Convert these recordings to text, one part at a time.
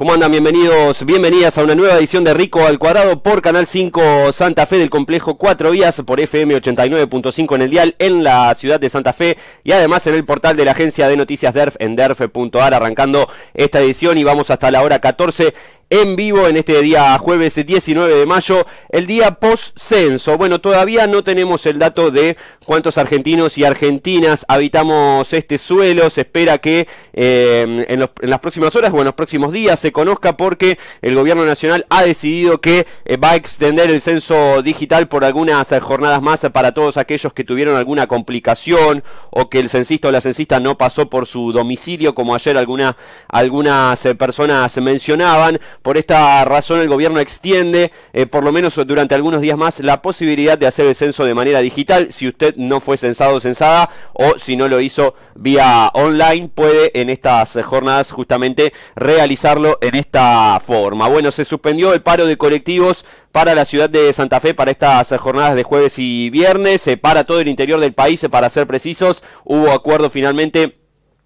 ¿Cómo andan? Bienvenidos, bienvenidas a una nueva edición de Rico al Cuadrado por Canal 5 Santa Fe del complejo Cuatro Vías por FM 89.5 en el dial en la ciudad de Santa Fe y además en el portal de la agencia de noticias DERF en derf.ar arrancando esta edición y vamos hasta la hora 14 en vivo en este día jueves 19 de mayo, el día post-censo. Bueno, todavía no tenemos el dato de cuántos argentinos y argentinas habitamos este suelo. Se espera que em, en, las próximas horas o en los próximos días se conozca porque el gobierno nacional ha decidido que eh, va a extender el censo digital por algunas eh, jornadas más para todos aquellos que tuvieron alguna complicación o que el censista o la censista no pasó por su domicilio, como ayer alguna, algunas eh, personas mencionaban. Por esta razón el gobierno extiende, eh, por lo menos durante algunos días más, la posibilidad de hacer el censo de manera digital. Si usted no fue censado o censada o si no lo hizo vía online, puede en estas jornadas justamente realizarlo en esta forma. Bueno, se suspendió el paro de colectivos para la ciudad de Santa Fe para estas jornadas de jueves y viernes, Se eh, para todo el interior del país, eh, para ser precisos, hubo acuerdo finalmente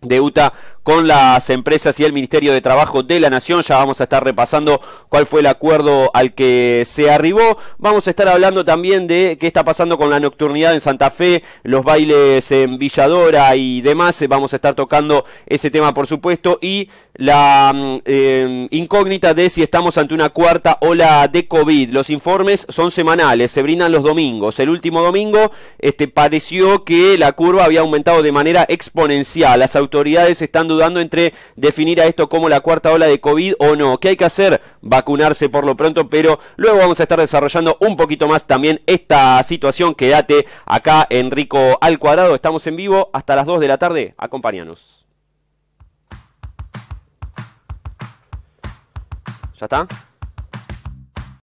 de UTA con las empresas y el Ministerio de Trabajo de la Nación. Ya vamos a estar repasando cuál fue el acuerdo al que se arribó. Vamos a estar hablando también de qué está pasando con la nocturnidad en Santa Fe, los bailes en Villadora y demás. Vamos a estar tocando ese tema, por supuesto, y la mm, eh, incógnita de si estamos ante una cuarta ola de COVID. Los informes son semanales, se brindan los domingos. El último domingo este, pareció que la curva había aumentado de manera exponencial. Las autoridades estando dudando entre definir a esto como la cuarta ola de COVID o no. ¿Qué hay que hacer? Vacunarse por lo pronto, pero luego vamos a estar desarrollando un poquito más también esta situación. Quédate acá en Rico al Cuadrado. Estamos en vivo hasta las 2 de la tarde. Acompáñanos. ¿Ya está?